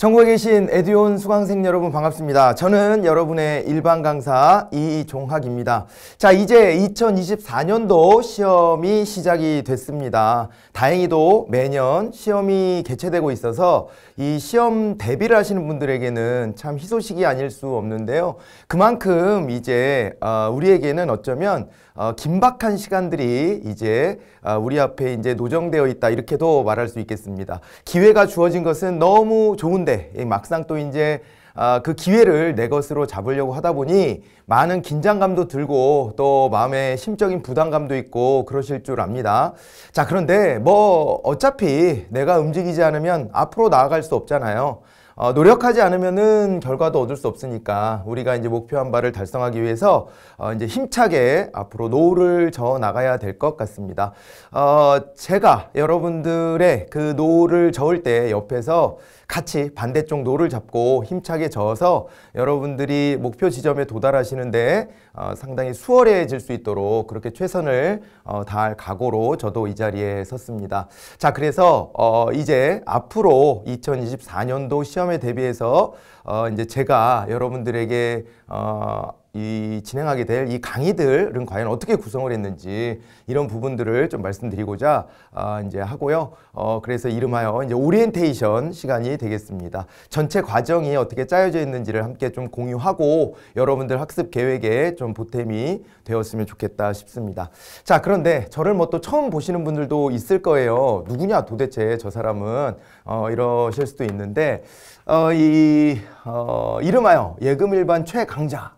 전국에 계신 에듀온 수강생 여러분 반갑습니다. 저는 여러분의 일반 강사 이종학입니다. 자, 이제 2024년도 시험이 시작이 됐습니다. 다행히도 매년 시험이 개최되고 있어서 이 시험 대비를 하시는 분들에게는 참 희소식이 아닐 수 없는데요. 그만큼 이제 어, 우리에게는 어쩌면 어, 긴박한 시간들이 이제 어, 우리 앞에 이제 노정되어 있다 이렇게도 말할 수 있겠습니다. 기회가 주어진 것은 너무 좋은데 막상 또 이제 어, 그 기회를 내 것으로 잡으려고 하다 보니 많은 긴장감도 들고 또 마음에 심적인 부담감도 있고 그러실 줄 압니다. 자 그런데 뭐 어차피 내가 움직이지 않으면 앞으로 나아갈 수 없잖아요. 어, 노력하지 않으면은 결과도 얻을 수 없으니까 우리가 이제 목표한 바를 달성하기 위해서 어, 이제 힘차게 앞으로 노후를 저 나가야 될 것 같습니다. 어, 제가 여러분들의 그 노후를 저을 때 옆에서 같이 반대쪽 노를 잡고 힘차게 저어서 여러분들이 목표 지점에 도달하시는데 어, 상당히 수월해질 수 있도록 그렇게 최선을 어, 다할 각오로 저도 이 자리에 섰습니다. 자, 그래서 어, 이제 앞으로 2024년도 시험에 대비해서 어, 이제 제가 여러분들에게 어, 이 진행하게 될 이 강의들은 과연 어떻게 구성을 했는지 이런 부분들을 좀 말씀드리고자 아, 이제 하고요. 어, 그래서 이름하여 이제 오리엔테이션 시간이 되겠습니다. 전체 과정이 어떻게 짜여져 있는지를 함께 좀 공유하고 여러분들 학습 계획에 좀 보탬이 되었으면 좋겠다 싶습니다. 자, 그런데 저를 뭐 또 처음 보시는 분들도 있을 거예요. 누구냐 도대체 저 사람은 어, 이러실 수도 있는데 어, 이 어, 이름하여 예금 일반 최강자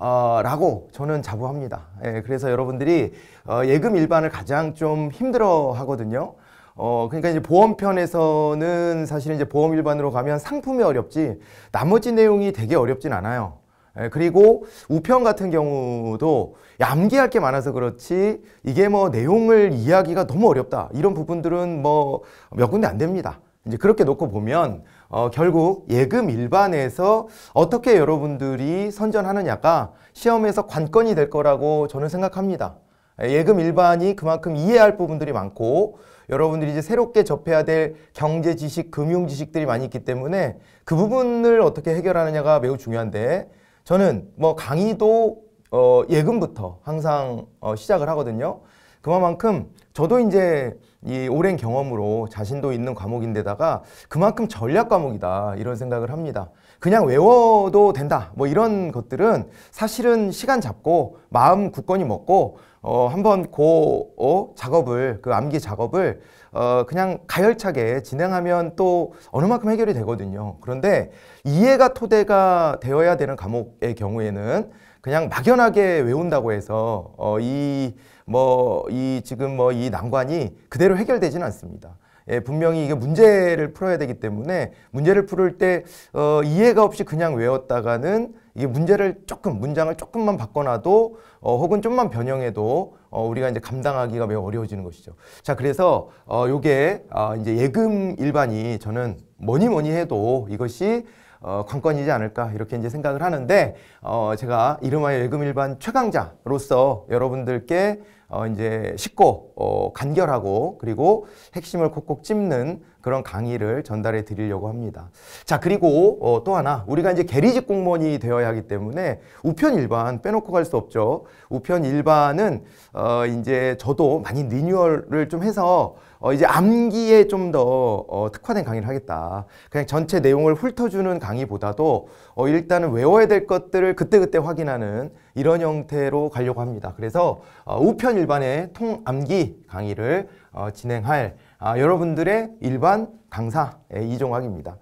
어, 라고 저는 자부합니다. 예, 그래서 여러분들이 어, 예금 일반을 가장 좀 힘들어 하거든요. 어, 그러니까 이제 보험 편에서는 사실은 이제 보험 일반으로 가면 상품이 어렵지 나머지 내용이 되게 어렵진 않아요. 예, 그리고 우편 같은 경우도 암기할 게 많아서 그렇지 이게 뭐 내용을 이해하기가 너무 어렵다 이런 부분들은 뭐 몇 군데 안 됩니다. 이제 그렇게 놓고 보면 어, 결국 예금 일반에서 어떻게 여러분들이 선전하느냐가 시험에서 관건이 될 거라고 저는 생각합니다. 예금 일반이 그만큼 이해할 부분들이 많고 여러분들이 이제 새롭게 접해야 될 경제 지식, 금융 지식들이 많이 있기 때문에 그 부분을 어떻게 해결하느냐가 매우 중요한데 저는 뭐 강의도 어, 예금부터 항상 어, 시작을 하거든요. 그만큼 저도 이제 이 오랜 경험으로 자신도 있는 과목인데다가 그만큼 전략 과목이다 이런 생각을 합니다. 그냥 외워도 된다 뭐 이런 것들은 사실은 시간 잡고 마음 굳건히 먹고 어 한번 고 어, 작업을 그 암기 작업을 어 그냥 가열차게 진행하면 또 어느 만큼 해결이 되거든요. 그런데 이해가 토대가 되어야 되는 과목의 경우에는 그냥 막연하게 외운다고 해서 어이 뭐이 지금 뭐 이 난관이 그대로 해결되지는 않습니다. 예, 분명히 이게 문제를 풀어야 되기 때문에 문제를 풀을 때 어, 이해가 없이 그냥 외웠다가는 이게 문제를 조금 문장을 조금만 바꿔놔도 어, 혹은 좀만 변형해도 어, 우리가 이제 감당하기가 매우 어려워지는 것이죠. 자 그래서 어, 요게 어, 이제 예금 일반이 저는 뭐니 뭐니 해도 이것이 어, 관건이지 않을까 이렇게 이제 생각을 하는데 어, 제가 이름하여 예금 일반 최강자로서 여러분들께 어, 이제 쉽고 어, 간결하고 그리고 핵심을 콕콕 찝는 그런 강의를 전달해 드리려고 합니다. 자 그리고 어, 또 하나 우리가 이제 계리직 공무원이 되어야 하기 때문에 우편 일반 빼놓고 갈 수 없죠. 우편 일반은 어, 이제 저도 많이 리뉴얼을 좀 해서 어, 이제 암기에 좀더 어, 특화된 강의를 하겠다. 그냥 전체 내용을 훑어주는 강의보다도 어, 일단은 외워야 될 것들을 그때그때 확인하는 이런 형태로 가려고 합니다. 그래서 어, 우편 일반의 통암기 강의를 어, 진행할 아, 여러분들의 일반 강사 예, 이종학입니다.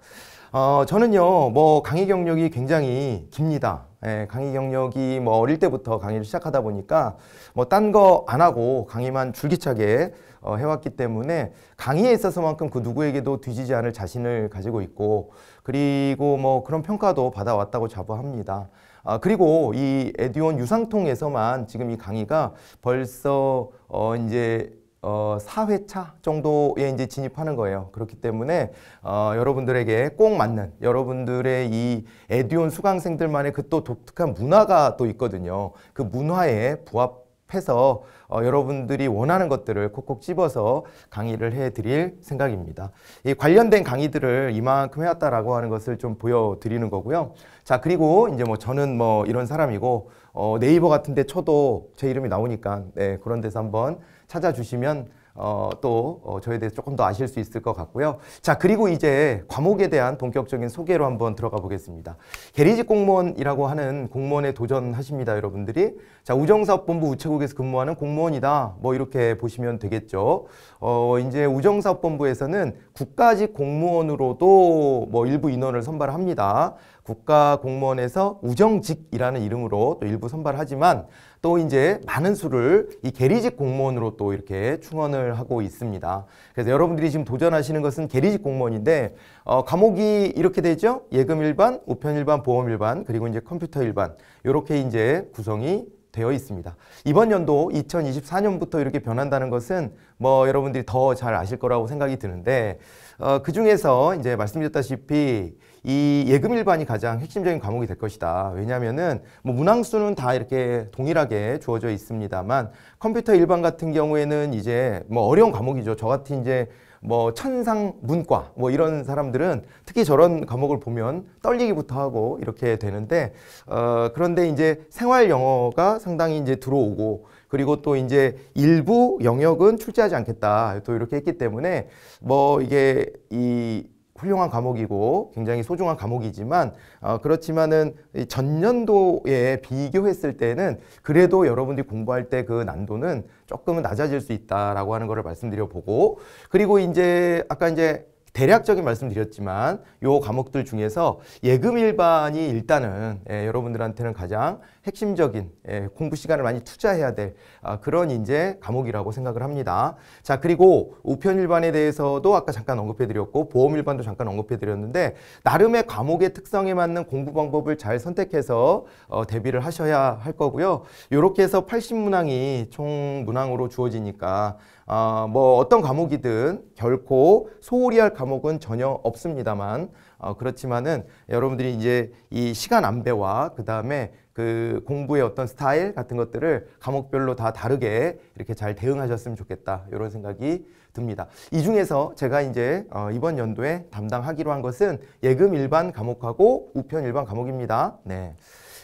어, 저는요, 뭐 강의 경력이 굉장히 깁니다. 예, 강의 경력이 뭐 어릴 때부터 강의를 시작하다 보니까 뭐 딴 거 안 하고 강의만 줄기차게 어, 해왔기 때문에 강의에 있어서만큼 그 누구에게도 뒤지지 않을 자신을 가지고 있고 그리고 뭐 그런 평가도 받아왔다고 자부합니다. 아, 그리고 이 에듀온 유상통에서만 지금 이 강의가 벌써 어, 이제 어, 4회차 정도에 이제 진입하는 거예요. 그렇기 때문에 어, 여러분들에게 꼭 맞는 여러분들의 이 에듀온 수강생들만의 그 또 독특한 문화가 또 있거든요. 그 문화에 부합 해서 어, 여러분들이 원하는 것들을 콕콕 집어서 강의를 해드릴 생각입니다. 이 관련된 강의들을 이만큼 해왔다라고 하는 것을 좀 보여드리는 거고요. 자 그리고 이제 뭐 저는 뭐 이런 사람이고 어, 네이버 같은데 쳐도 제 이름이 나오니까 네, 그런 데서 한번 찾아주시면 어, 또 어, 저에 대해서 조금 더 아실 수 있을 것 같고요. 자 그리고 이제 과목에 대한 본격적인 소개로 한번 들어가 보겠습니다. 게리직 공무원이라고 하는 공무원에 도전하십니다, 여러분들이. 자 우정사업본부 우체국에서 근무하는 공무원이다. 뭐 이렇게 보시면 되겠죠. 어, 이제 우정사업본부에서는 국가직 공무원으로도 뭐 일부 인원을 선발합니다. 국가 공무원에서 우정직이라는 이름으로 또 일부 선발하지만 또 이제 많은 수를 이 게리직 공무원으로 또 이렇게 충원을 하고 있습니다. 그래서 여러분들이 지금 도전하시는 것은 게리직 공무원인데 어, 과목이 이렇게 되죠. 예금 일반, 우편 일반, 보험 일반, 그리고 이제 컴퓨터 일반 이렇게 이제 구성이 되어 있습니다. 이번 연도 2024년부터 이렇게 변한다는 것은 뭐 여러분들이 더 잘 아실 거라고 생각이 드는데 어, 그 중에서 이제 말씀드렸다시피 이 예금 일반이 가장 핵심적인 과목이 될 것이다. 왜냐하면은 뭐 문항수는 다 이렇게 동일하게 주어져 있습니다만 컴퓨터 일반 같은 경우에는 이제 뭐 어려운 과목이죠. 저 같은 이제 뭐 천상 문과 뭐 이런 사람들은 특히 저런 과목을 보면 떨리기부터 하고 이렇게 되는데 어 그런데 이제 생활 영어가 상당히 이제 들어오고 그리고 또 이제 일부 영역은 출제하지 않겠다 또 이렇게 했기 때문에 뭐 이게 이 훌륭한 과목이고 굉장히 소중한 과목이지만 어, 그렇지만은 이 전년도에 비교했을 때는 그래도 여러분들이 공부할 때 그 난도는 조금은 낮아질 수 있다라고 하는 것을 말씀드려 보고 그리고 이제 아까 이제 대략적인 말씀 드렸지만 요 과목들 중에서 예금 일반이 일단은 예, 여러분들한테는 가장 핵심적인 예, 공부 시간을 많이 투자해야 될 아, 그런 이제 과목이라고 생각을 합니다. 자 그리고 우편 일반에 대해서도 아까 잠깐 언급해드렸고 보험 일반도 잠깐 언급해드렸는데 나름의 과목의 특성에 맞는 공부 방법을 잘 선택해서 어, 대비를 하셔야 할 거고요. 이렇게 해서 80문항이 총 문항으로 주어지니까 어, 뭐 어떤 과목이든 결코 소홀히 할 과목은 전혀 없습니다만 어, 그렇지만은 여러분들이 이제 이 시간 안배와 그 다음에 그 공부의 어떤 스타일 같은 것들을 과목별로 다 다르게 이렇게 잘 대응하셨으면 좋겠다 이런 생각이 듭니다. 이 중에서 제가 이제 어, 이번 연도에 담당하기로 한 것은 예금 일반 과목하고 우편 일반 과목입니다. 네.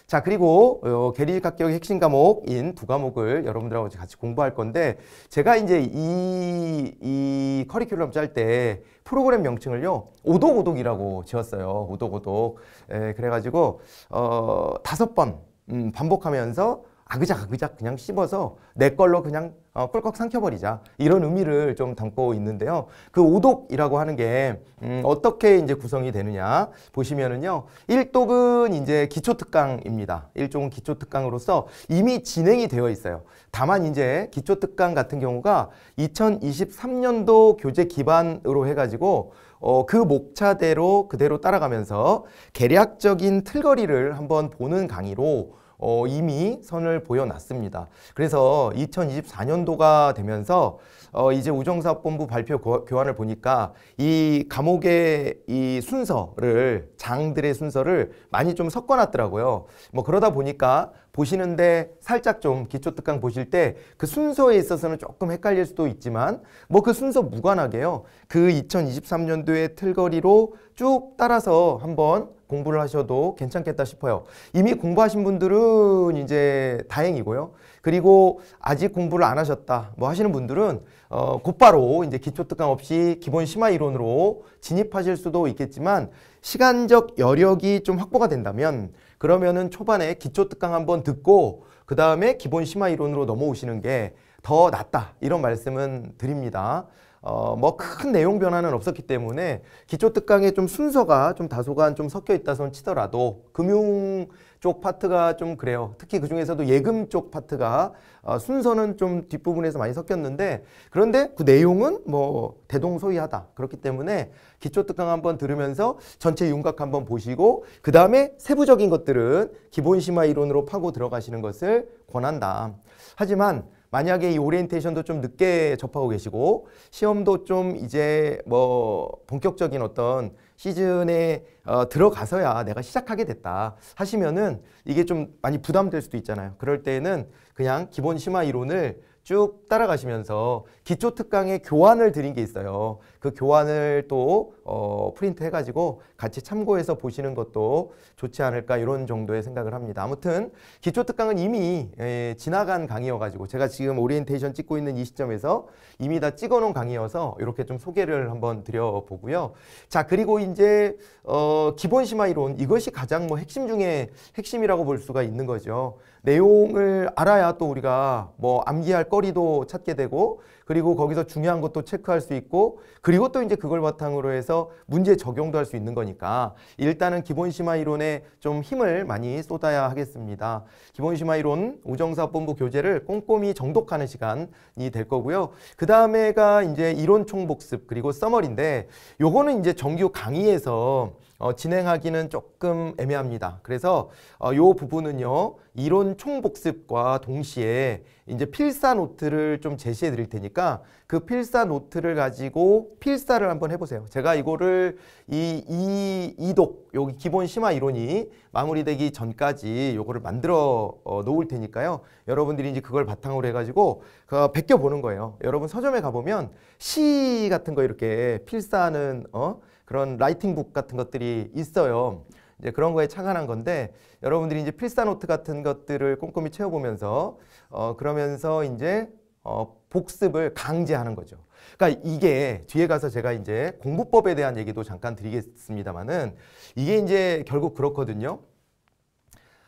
자 그리고 어, 게리 합격의 핵심 과목인 두 과목을 여러분들하고 같이 공부할 건데 제가 이제 이, 이 커리큘럼 짤 때 프로그램 명칭을요 오독오독이라고 지었어요 오독오독 에, 예, 그래가지고 어, 다섯 번 음, 반복하면서 아그작 아그작 그냥 씹어서 내 걸로 그냥 어, 꿀꺽 삼켜버리자 이런 의미를 좀 담고 있는데요. 그 오독이라고 하는 게 음, 어떻게 이제 구성이 되느냐 보시면은요. 1독은 이제 기초특강입니다. 일종은 기초특강으로서 이미 진행이 되어 있어요. 다만 이제 기초특강 같은 경우가 2023년도 교재 기반으로 해가지고 어, 그 목차대로 그대로 따라가면서 개략적인 틀거리를 한번 보는 강의로 어, 이미 선을 보여놨습니다. 그래서 2024년도가 되면서 어, 이제 우정사업본부 발표 교환을 보니까 이 감옥의 이 순서를 장들의 순서를 많이 좀 섞어놨더라고요. 뭐 그러다 보니까 보시는데 살짝 좀 기초특강 보실 때 그 순서에 있어서는 조금 헷갈릴 수도 있지만 뭐 그 순서 무관하게요. 그 2023년도의 틀거리로 쭉 따라서 한번 공부를 하셔도 괜찮겠다 싶어요. 이미 공부하신 분들은 이제 다행이고요. 그리고 아직 공부를 안 하셨다 뭐 하시는 분들은 어, 곧바로 이제 기초 특강 없이 기본 심화 이론으로 진입하실 수도 있겠지만 시간적 여력이 좀 확보가 된다면 그러면은 초반에 기초 특강 한번 듣고 그 다음에 기본 심화 이론으로 넘어오시는 게 더 낫다 이런 말씀은 드립니다. 어, 뭐 큰 내용 변화는 없었기 때문에 기초특강의 좀 순서가 좀 다소간 좀 섞여 있다 손 치더라도 금융 쪽 파트가 좀 그래요. 특히 그 중에서도 예금 쪽 파트가 어, 순서는 좀 뒷부분에서 많이 섞였는데 그런데 그 내용은 뭐 대동소이하다. 그렇기 때문에 기초특강 한번 들으면서 전체 윤곽 한번 보시고 그 다음에 세부적인 것들은 기본심화 이론으로 파고 들어가시는 것을 권한다. 하지만 만약에 이 오리엔테이션도 좀 늦게 접하고 계시고 시험도 좀 이제 뭐 본격적인 어떤 시즌에 어, 들어가서야 내가 시작하게 됐다 하시면은 이게 좀 많이 부담될 수도 있잖아요. 그럴 때는 그냥 기본 심화 이론을 쭉 따라가시면서 기초 특강의 교환을 드린 게 있어요. 그 교환을 또 어, 프린트 해가지고 같이 참고해서 보시는 것도 좋지 않을까 이런 정도의 생각을 합니다. 아무튼 기초특강은 이미 에, 예, 지나간 강의여가지고 제가 지금 오리엔테이션 찍고 있는 이 시점에서 이미 다 찍어놓은 강의여서 이렇게 좀 소개를 한번 드려보고요. 자 그리고 이제 어, 기본 심화 이론 이것이 가장 뭐 핵심 중에 핵심이라고 볼 수가 있는 거죠. 내용을 알아야 또 우리가 뭐 암기할 거리도 찾게 되고 그리고 거기서 중요한 것도 체크할 수 있고 그리고 또 이제 그걸 바탕으로 해서 문제 적용도 할 수 있는 거니까 일단은 기본 심화 이론에 좀 힘을 많이 쏟아야 하겠습니다. 기본 심화 이론 우정사업본부 교재를 꼼꼼히 정독하는 시간이 될 거고요. 그 다음에가 이제 이론 총복습 그리고 써머리인데 요거는 이제 정규 강의에서 어, 진행하기는 조금 애매합니다. 그래서 어, 요 부분은요. 이론 총복습과 동시에 이제 필사 노트를 좀 제시해 드릴 테니까 그 필사 노트를 가지고 필사를 한번 해보세요. 제가 이거를 이, 이, 이독, 여기 기본 심화 이론이 마무리되기 전까지 요거를 만들어 어, 놓을 테니까요. 여러분들이 이제 그걸 바탕으로 해가지고 그 베껴보는 거예요. 여러분 서점에 가보면 시 같은 거 이렇게 필사는 어? 그런 라이팅북 같은 것들이 있어요. 이제 그런 거에 착안한 건데 여러분들이 이제 필사노트 같은 것들을 꼼꼼히 채워보면서 어 그러면서 이제 어 복습을 강제하는 거죠. 그러니까 이게 뒤에 가서 제가 이제 공부법에 대한 얘기도 잠깐 드리겠습니다만은 이게 이제 결국 그렇거든요.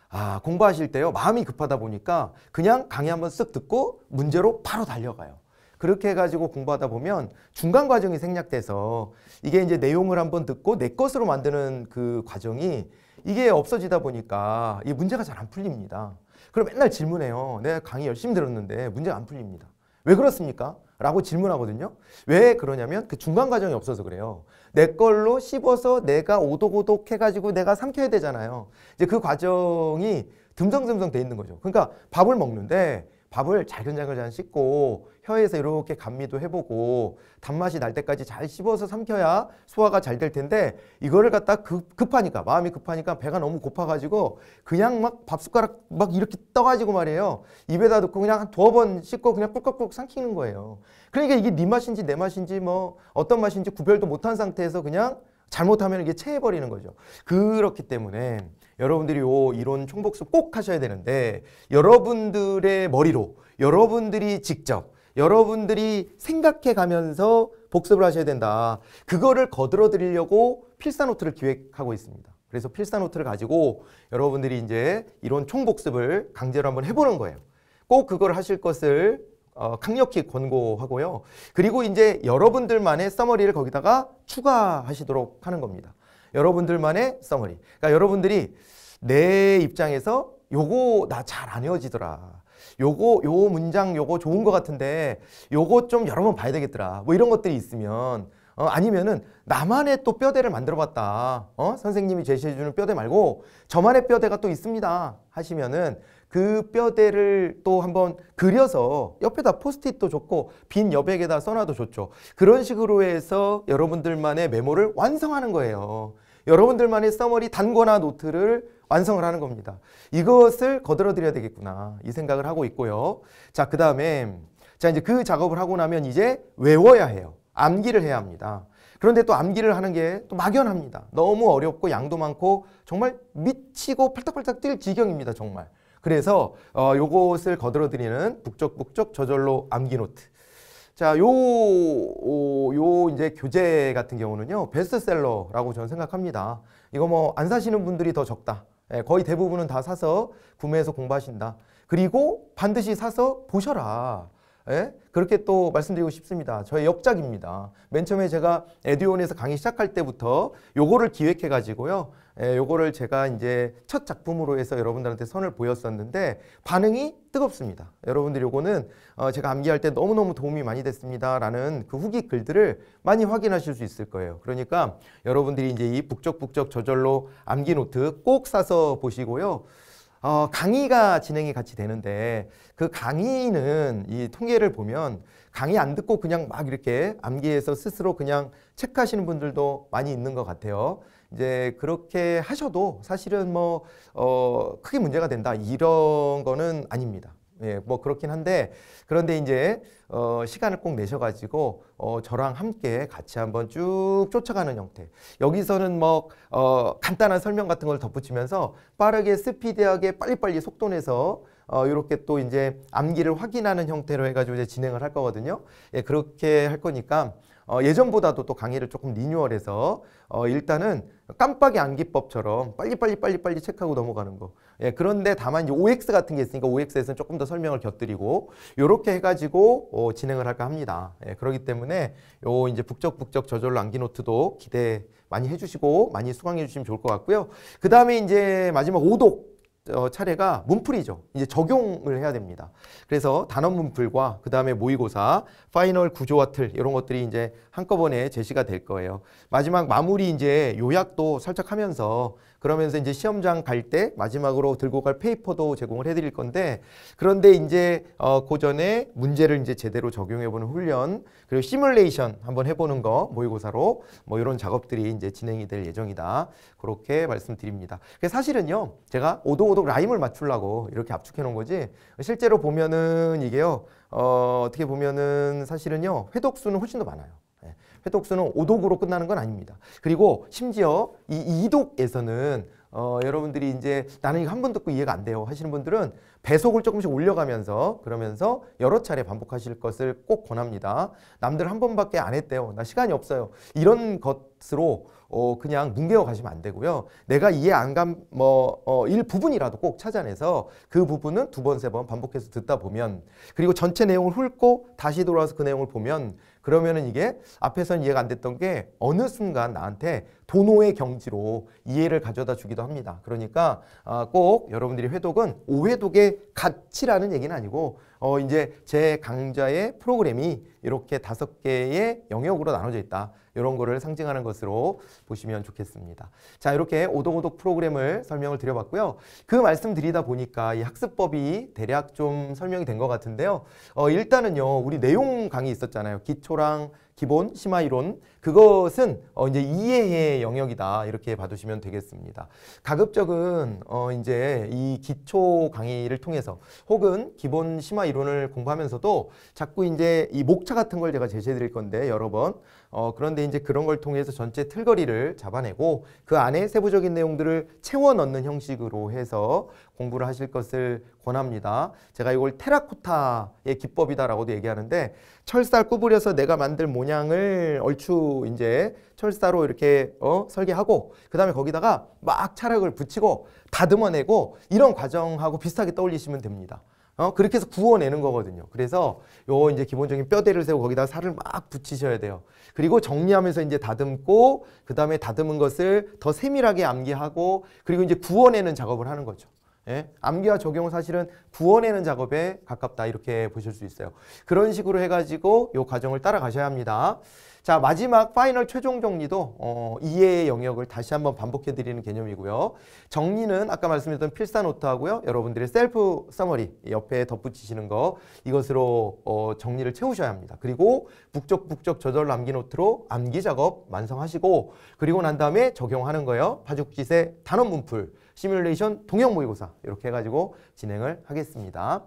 아 공부하실 때요 마음이 급하다 보니까 그냥 강의 한번 쓱 듣고 문제로 바로 달려가요. 그렇게 해가지고 공부하다 보면 중간 과정이 생략돼서 이게 이제 내용을 한번 듣고 내 것으로 만드는 그 과정이 이게 없어지다 보니까 이 문제가 잘 안 풀립니다. 그럼 맨날 질문해요. 내가 강의 열심히 들었는데 문제가 안 풀립니다. 왜 그렇습니까? 라고 질문하거든요. 왜 그러냐면 그 중간 과정이 없어서 그래요. 내 걸로 씹어서 내가 오독오독 해가지고 내가 삼켜야 되잖아요. 이제 그 과정이 듬성듬성 돼 있는 거죠. 그러니까 밥을 먹는데 밥을 잘근잘근 잘 씹고 혀에서 이렇게 감미도 해보고 단맛이 날 때까지 잘 씹어서 삼켜야 소화가 잘 될 텐데 이거를 갖다 급, 급하니까 마음이 급하니까 배가 너무 고파가지고 그냥 막 밥 숟가락 막 이렇게 떠가지고 말이에요 입에다 넣고 그냥 한 두어 번씻고 그냥 꿀꺽꿀꺽 삼키는 거예요 그러니까 이게 네 맛인지 내 맛인지 뭐 어떤 맛인지 구별도 못한 상태에서 그냥 잘못하면 이게 체해버리는 거죠 그렇기 때문에 여러분들이 요 이론 총복습 꼭 하셔야 되는데 여러분들의 머리로 여러분들이 직접 여러분들이 생각해 가면서 복습을 하셔야 된다. 그거를 거들어 드리려고 필사노트를 기획하고 있습니다. 그래서 필사노트를 가지고 여러분들이 이제 이론 총복습을 강제로 한번 해보는 거예요. 꼭 그걸 하실 것을 어, 강력히 권고하고요. 그리고 이제 여러분들만의 써머리를 거기다가 추가하시도록 하는 겁니다. 여러분들만의 써머리 그러니까 여러분들이 내 입장에서 요거 나 잘안 헤어지더라. 요거 요 문장 요거 좋은 것 같은데 요거 좀 여러 번 봐야 되겠더라. 뭐 이런 것들이 있으면 어, 아니면은 나만의 또 뼈대를 만들어봤다. 어? 선생님이 제시해주는 뼈대 말고 저만의 뼈대가 또 있습니다. 하시면은 그 뼈대를 또 한번 그려서 옆에다 포스트잇도 좋고 빈 여백에다 써놔도 좋죠. 그런 식으로 해서 여러분들만의 메모를 완성하는 거예요. 여러분들만의 써머리 단권화 노트를 완성을 하는 겁니다. 이것을 거들어드려야 되겠구나 이 생각을 하고 있고요. 자그 다음에 자 이제 그 작업을 하고 나면 이제 외워야 해요. 암기를 해야 합니다. 그런데 또 암기를 하는 게 또 막연합니다. 너무 어렵고 양도 많고 정말 미치고 팔딱팔딱 뛸 지경입니다. 정말. 그래서 어, 요것을 거들어드리는 북적북적 저절로 암기 노트 자, 요, 요 이제 교재 같은 경우는요, 베스트셀러라고 저는 생각합니다. 이거 뭐 안 사시는 분들이 더 적다. 예, 거의 대부분은 다 사서 구매해서 공부하신다. 그리고 반드시 사서 보셔라. 예? 그렇게 또 말씀드리고 싶습니다. 저의 역작입니다. 맨 처음에 제가 에듀온에서 강의 시작할 때부터 요거를 기획해 가지고요. 에, 예, 요거를 제가 이제 첫 작품으로 해서 여러분들한테 선을 보였었는데 반응이 뜨겁습니다. 여러분들 요거는 어, 제가 암기할 때 너무너무 도움이 많이 됐습니다라는 그 후기 글들을 많이 확인하실 수 있을 거예요. 그러니까 여러분들이 이제 이 북적북적 저절로 암기 노트 꼭 사서 보시고요. 어, 강의가 진행이 같이 되는데 그 강의는 이 통계를 보면 강의 안 듣고 그냥 막 이렇게 암기해서 스스로 그냥 체크하시는 분들도 많이 있는 것 같아요. 이제 그렇게 하셔도 사실은 뭐 어, 크게 문제가 된다 이런 거는 아닙니다. 예, 뭐 그렇긴 한데 그런데 이제 어, 시간을 꼭 내셔가지고 어, 저랑 함께 같이 한번 쭉 쫓아가는 형태. 여기서는 뭐 어, 간단한 설명 같은 걸 덧붙이면서 빠르게 스피디하게 빨리빨리 속도 내서 어, 이렇게 또 이제 암기를 확인하는 형태로 해가지고 이제 진행을 할 거거든요. 예, 그렇게 할 거니까 어, 예전보다도 또 강의를 조금 리뉴얼해서 어, 일단은 깜빡이 암기법처럼 빨리빨리 빨리빨리 체크하고 넘어가는 거. 예, 그런데 다만 이제 OX 같은 게 있으니까 OX에서는 조금 더 설명을 곁들이고 이렇게 해가지고 어, 진행을 할까 합니다. 예, 그렇기 때문에 요 이제 북적북적 저절로 암기 노트도 기대 많이 해주시고 많이 수강해 주시면 좋을 것 같고요. 그 다음에 이제 마지막 오독 어, 차례가 문풀이죠. 이제 적용을 해야 됩니다. 그래서 단원 문풀과 그 다음에 모의고사, 파이널 구조와 틀 이런 것들이 이제 한꺼번에 제시가 될 거예요. 마지막 마무리 이제 요약도 살짝 하면서 그러면서 이제 시험장 갈 때 마지막으로 들고 갈 페이퍼도 제공을 해드릴 건데 그런데 이제 어, 고전에 문제를 이제 제대로 적용해보는 훈련 그리고 시뮬레이션 한번 해보는 거 모의고사로 뭐 이런 작업들이 이제 진행이 될 예정이다 그렇게 말씀드립니다. 사실은요 제가 오독오독 라임을 맞추려고 이렇게 압축해 놓은 거지 실제로 보면은 이게요 어, 어떻게 보면은 사실은요 회독수는 훨씬 더 많아요. 회독수는 오독으로 끝나는 건 아닙니다. 그리고 심지어 이 이독에서는 어, 여러분들이 이제 나는 이거 한 번 듣고 이해가 안 돼요 하시는 분들은 배속을 조금씩 올려가면서 그러면서 여러 차례 반복하실 것을 꼭 권합니다. 남들 한 번밖에 안 했대요. 나 시간이 없어요. 이런 것으로 어, 그냥 뭉개어 가시면 안 되고요. 내가 이해 안 간뭐 어, 일부분이라도 꼭 찾아내서 그 부분은 두 번, 세 번 반복해서 듣다 보면 그리고 전체 내용을 훑고 다시 돌아와서 그 내용을 보면 그러면은 이게 앞에서는 이해가 안 됐던 게 어느 순간 나한테 도노의 경지로 이해를 가져다 주기도 합니다. 그러니까 아, 꼭 여러분들이 회독은 오회독의 가치라는 얘기는 아니고 어 이제 제 강좌의 프로그램이 이렇게 다섯 개의 영역으로 나눠져 있다. 이런 거를 상징하는 것으로 보시면 좋겠습니다. 자 이렇게 오독오독 프로그램을 설명을 드려봤고요. 그 말씀 드리다 보니까 이 학습법이 대략 좀 설명이 된 것 같은데요. 어, 일단은요 우리 내용 강의 있었잖아요. 기초랑 기본, 심화 이론 그것은 어 이제 이해의 영역이다 이렇게 봐두시면 되겠습니다. 가급적은 어 이제 이 기초 강의를 통해서 혹은 기본 심화 이론을 공부하면서도 자꾸 이제 이 목차 같은 걸 제가 제시해 드릴 건데 여러 번 어, 그런데 이제 그런 걸 통해서 전체 틀거리를 잡아내고 그 안에 세부적인 내용들을 채워 넣는 형식으로 해서 공부를 하실 것을 권합니다. 제가 이걸 테라코타의 기법이다라고도 얘기하는데 철사 구부려서 내가 만들 모양을 얼추 이제 철사로 이렇게 어, 설계하고 그 다음에 거기다가 막 차락을 붙이고 다듬어내고 이런 과정하고 비슷하게 떠올리시면 됩니다. 어? 그렇게 해서 구워내는 거거든요. 그래서 요 이제 기본적인 뼈대를 세우고 거기다 살을 막 붙이셔야 돼요. 그리고 정리하면서 이제 다듬고 그다음에 다듬은 것을 더 세밀하게 암기하고 그리고 이제 구워내는 작업을 하는 거죠. 예? 암기와 적용은 사실은 부어내는 작업에 가깝다 이렇게 보실 수 있어요. 그런 식으로 해가지고 이 과정을 따라가셔야 합니다. 자 마지막 파이널 최종 정리도 어, 이해의 영역을 다시 한번 반복해드리는 개념이고요. 정리는 아까 말씀드렸던 필사 노트하고요. 여러분들의 셀프 서머리 옆에 덧붙이시는 거 이것으로 어, 정리를 채우셔야 합니다. 그리고 북적북적 저절로 암기 노트로 암기 작업 완성하시고 그리고 난 다음에 적용하는 거예요. 파죽지세 단원 문풀 시뮬레이션 동형 모의고사 이렇게 해가지고 진행을 하겠습니다.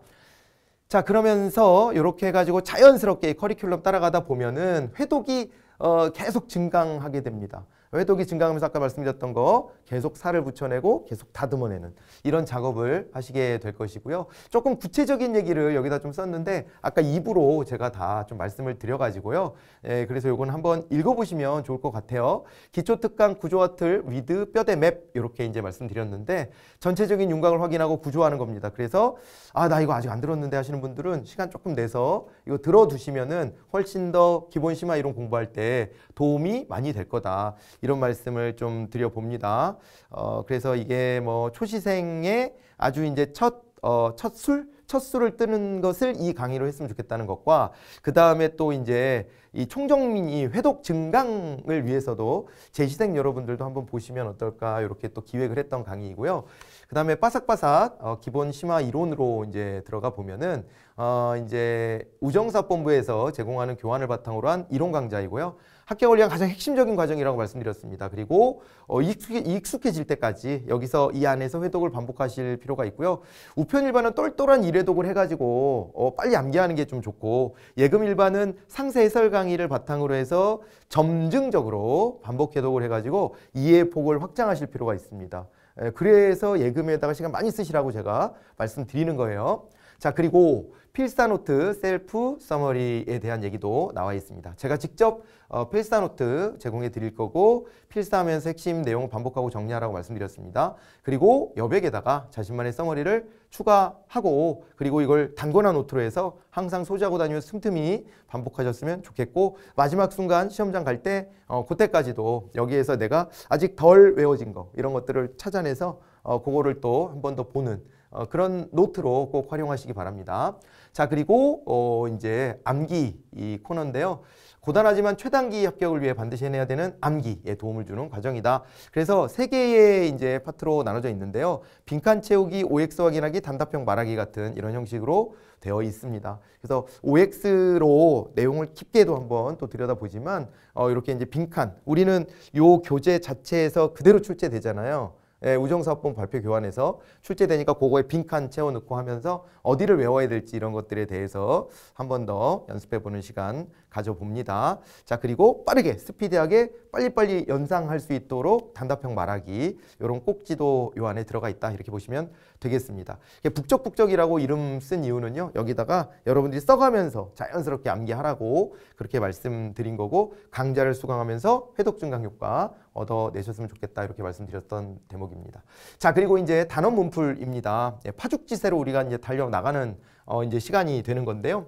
자 그러면서 이렇게 해가지고 자연스럽게 커리큘럼 따라가다 보면은 회독이 어, 계속 증강하게 됩니다. 회독이 증강하면서 아까 말씀드렸던 거 계속 살을 붙여내고 계속 다듬어내는 이런 작업을 하시게 될 것이고요. 조금 구체적인 얘기를 여기다 좀 썼는데 아까 입으로 제가 다 좀 말씀을 드려가지고요. 예, 그래서 이건 한번 읽어보시면 좋을 것 같아요. 기초특강 구조와 틀, 위드, 뼈대 맵 이렇게 이제 말씀드렸는데 전체적인 윤곽을 확인하고 구조하는 겁니다. 그래서 아 나 이거 아직 안 들었는데 하시는 분들은 시간 조금 내서 이거 들어두시면은 훨씬 더 기본 심화 이런 공부할 때 도움이 많이 될 거다 이런 말씀을 좀 드려봅니다. 어, 그래서 이게 뭐 초시생의 아주 이제 첫, 어, 첫 술? 첫 술을 뜨는 것을 이 강의로 했으면 좋겠다는 것과 그 다음에 또 이제 이 총정민이 회독 증강을 위해서도 제시생 여러분들도 한번 보시면 어떨까 이렇게 또 기획을 했던 강의이고요. 그 다음에 바삭바삭 어, 기본 심화 이론으로 이제 들어가 보면은 어, 이제 우정사법부에서 제공하는 교환을 바탕으로 한 이론 강좌이고요. 합격을 위한 가장 핵심적인 과정이라고 말씀드렸습니다. 그리고 어, 익숙해, 질 때까지 여기서 이 안에서 회독을 반복하실 필요가 있고요. 우편 일반은 똘똘한 일회독을 해가지고 어, 빨리 암기하는 게 좀 좋고 예금 일반은 상세 해설 강의를 바탕으로 해서 점증적으로 반복 해독을 해가지고 이해 폭을 확장하실 필요가 있습니다. 그래서 예금에다가 시간 많이 쓰시라고 제가 말씀드리는 거예요. 자 그리고 필사노트 셀프 서머리에 대한 얘기도 나와 있습니다. 제가 직접 어, 필사노트 제공해 드릴 거고 필사하면서 핵심 내용을 반복하고 정리하라고 말씀드렸습니다. 그리고 여백에다가 자신만의 서머리를 추가하고 그리고 이걸 단권화 노트로 해서 항상 소지하고 다니면 틈틈이 반복하셨으면 좋겠고 마지막 순간 시험장 갈때 어, 그때까지도 여기에서 내가 아직 덜 외워진 거 이런 것들을 찾아내서 어, 그거를 또 한 번 더 보는 어, 그런 노트로 꼭 활용하시기 바랍니다. 자 그리고 어, 이제 암기 이 코너인데요. 고단하지만 최단기 합격을 위해 반드시 해내야 되는 암기에 도움을 주는 과정이다. 그래서 세 개의 이제 파트로 나눠져 있는데요. 빈칸 채우기, OX 확인하기, 단답형 말하기 같은 이런 형식으로 되어 있습니다. 그래서 OX로 내용을 깊게도 한번 또 들여다보지만 어, 이렇게 이제 빈칸, 우리는 요 교재 자체에서 그대로 출제되잖아요. 예, 우정사업본 발표 교환에서 출제되니까 그거에 빈칸 채워넣고 하면서 어디를 외워야 될지 이런 것들에 대해서 한 번 더 연습해보는 시간 가져봅니다. 자 그리고 빠르게 스피디하게 빨리빨리 연상할 수 있도록 단답형 말하기 이런 꼭지도 요 안에 들어가 있다 이렇게 보시면 되겠습니다. 북적북적이라고 이름 쓴 이유는요. 여기다가 여러분들이 써가면서 자연스럽게 암기하라고 그렇게 말씀드린 거고 강좌를 수강하면서 회독 증강 효과 얻어내셨으면 좋겠다 이렇게 말씀드렸던 대목입니다. 자 그리고 이제 단원 문풀입니다. 예, 파죽지세로 우리가 이제 달려 나가는 어, 이제 시간이 되는 건데요.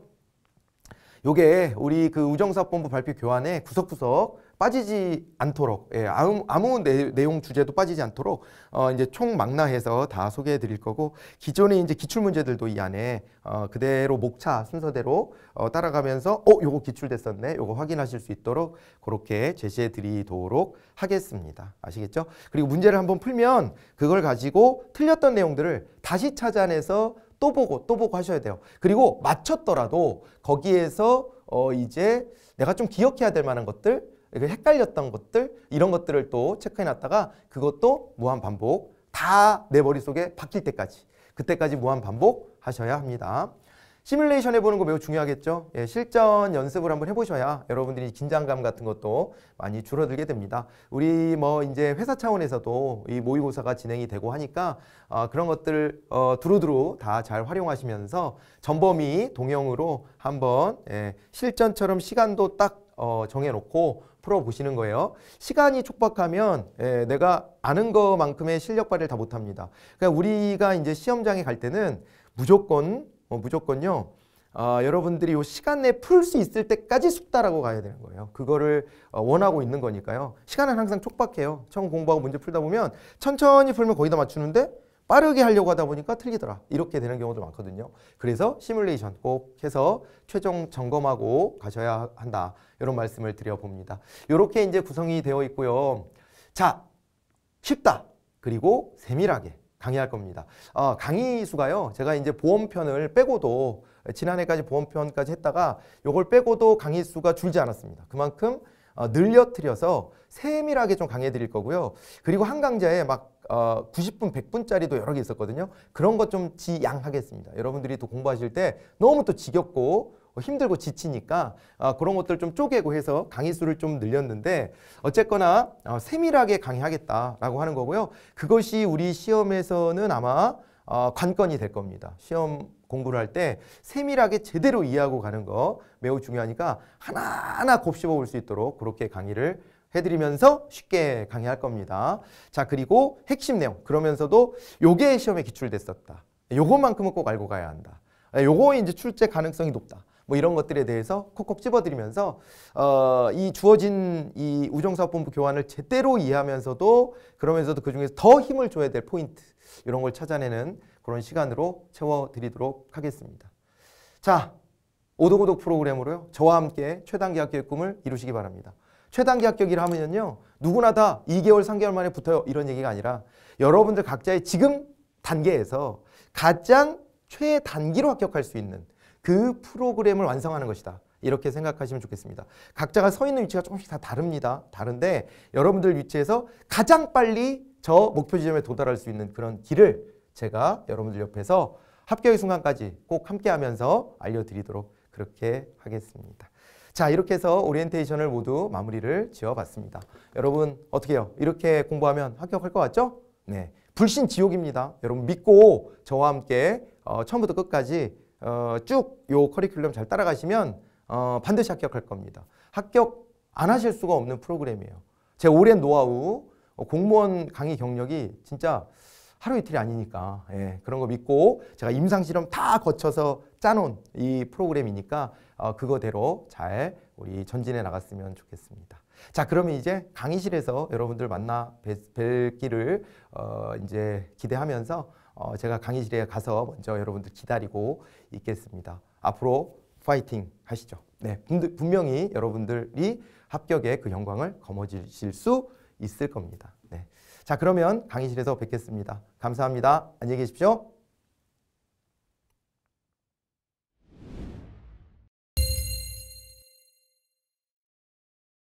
요게 우리 그 우정사업본부 발표 교환에 구석구석 빠지지 않도록 예, 아무, 아무 내, 내용 주제도 빠지지 않도록 어, 이제 총망라해서 다 소개해 드릴 거고 기존에 이제 기출 문제들도 이 안에 어, 그대로 목차 순서대로 어, 따라가면서 어 요거 기출됐었네 요거 확인하실 수 있도록 그렇게 제시해 드리도록 하겠습니다 아시겠죠 그리고 문제를 한번 풀면 그걸 가지고 틀렸던 내용들을 다시 찾아내서 또 보고 또 보고 하셔야 돼요 그리고 맞췄더라도 거기에서 어 이제 내가 좀 기억해야 될 만한 것들 헷갈렸던 것들 이런 것들을 또 체크해놨다가 그것도 무한 반복 다 내 머릿속에 바뀔 때까지 그때까지 무한 반복 하셔야 합니다. 시뮬레이션 해보는 거 매우 중요하겠죠. 예, 실전 연습을 한번 해보셔야 여러분들이 긴장감 같은 것도 많이 줄어들게 됩니다. 우리 뭐 이제 회사 차원에서도 이 모의고사가 진행이 되고 하니까 어, 그런 것들 어, 두루두루 다 잘 활용하시면서 전범위 동영으로 한번 예, 실전처럼 시간도 딱 어, 정해놓고 풀어보시는 거예요. 시간이 촉박하면 에, 예, 내가 아는 것만큼의 실력 발휘를 다 못합니다. 그러니까 우리가 이제 시험장에 갈 때는 무조건 어, 무조건요. 어, 여러분들이 이 시간 내에 풀 수 있을 때까지 숙다라고 가야 되는 거예요. 그거를 어, 원하고 있는 거니까요. 시간은 항상 촉박해요. 처음 공부하고 문제 풀다 보면 천천히 풀면 거의 다 맞추는데 빠르게 하려고 하다 보니까 틀리더라. 이렇게 되는 경우도 많거든요. 그래서 시뮬레이션 꼭 해서 최종 점검하고 가셔야 한다. 이런 말씀을 드려봅니다. 이렇게 이제 구성이 되어 있고요. 자, 쉽다. 그리고 세밀하게 강의할 겁니다. 어, 강의 수가요. 제가 이제 보험편을 빼고도 지난해까지 보험편까지 했다가 이걸 빼고도 강의 수가 줄지 않았습니다. 그만큼 어, 늘려뜨려서 세밀하게 좀 강해 드릴 거고요. 그리고 한 강좌에 막 어, 90분, 100분짜리도 여러 개 있었거든요. 그런 것 좀 지양하겠습니다. 여러분들이 또 공부하실 때 너무 또 지겹고 힘들고 지치니까 어, 그런 것들 좀 쪼개고 해서 강의 수를 좀 늘렸는데 어쨌거나 어, 세밀하게 강의하겠다라고 하는 거고요. 그것이 우리 시험에서는 아마 어, 관건이 될 겁니다. 시험 공부를 할 때 세밀하게 제대로 이해하고 가는 거 매우 중요하니까 하나하나 곱씹어 볼 수 있도록 그렇게 강의를 해드리면서 쉽게 강의할 겁니다. 자 그리고 핵심 내용 그러면서도 요게 시험에 기출됐었다. 요것만큼은 꼭 알고 가야 한다. 예, 요거 이제 출제 가능성이 높다. 뭐 이런 것들에 대해서 콕콕 집어드리면서 어, 이 주어진 이 우정사업본부 교환을 제대로 이해하면서도 그러면서도 그중에서 더 힘을 줘야 될 포인트 이런 걸 찾아내는 그런 시간으로 채워드리도록 하겠습니다. 자, 오독오독 프로그램으로요. 저와 함께 최단기 합격의 꿈을 이루시기 바랍니다. 최단기 합격이라 하면요. 누구나 다 2개월, 3개월 만에 붙어요. 이런 얘기가 아니라 여러분들 각자의 지금 단계에서 가장 최단기로 합격할 수 있는 그 프로그램을 완성하는 것이다. 이렇게 생각하시면 좋겠습니다. 각자가 서 있는 위치가 조금씩 다 다릅니다. 다른데 여러분들 위치에서 가장 빨리 저 목표 지점에 도달할 수 있는 그런 길을 제가 여러분들 옆에서 합격의 순간까지 꼭 함께 하면서 알려드리도록 그렇게 하겠습니다. 자 이렇게 해서 오리엔테이션을 모두 마무리를 지어봤습니다. 여러분 어떻게 해요 이렇게 공부하면 합격할 것 같죠? 네. 불신 지옥입니다. 여러분 믿고 저와 함께 어, 처음부터 끝까지 어, 쭉요 커리큘럼 잘 따라가시면 어, 반드시 합격할 겁니다. 합격 안 하실 수가 없는 프로그램이에요. 제 오랜 노하우 어, 공무원 강의 경력이 진짜 하루 이틀이 아니니까 예, 그런 거 믿고 제가 임상실험 다 거쳐서 짜놓은 이 프로그램이니까 어, 그거대로 잘 우리 전진해 나갔으면 좋겠습니다. 자 그러면 이제 강의실에서 여러분들 만나 뵐, 기를 어, 이제 기대하면서 어, 제가 강의실에 가서 먼저 여러분들 기다리고 있겠습니다. 앞으로 파이팅 하시죠. 네, 분명히 여러분들이 합격의 그 영광을 거머쥐실 수 있을 겁니다. 네. 자 그러면 강의실에서 뵙겠습니다. 감사합니다. 안녕히 계십시오.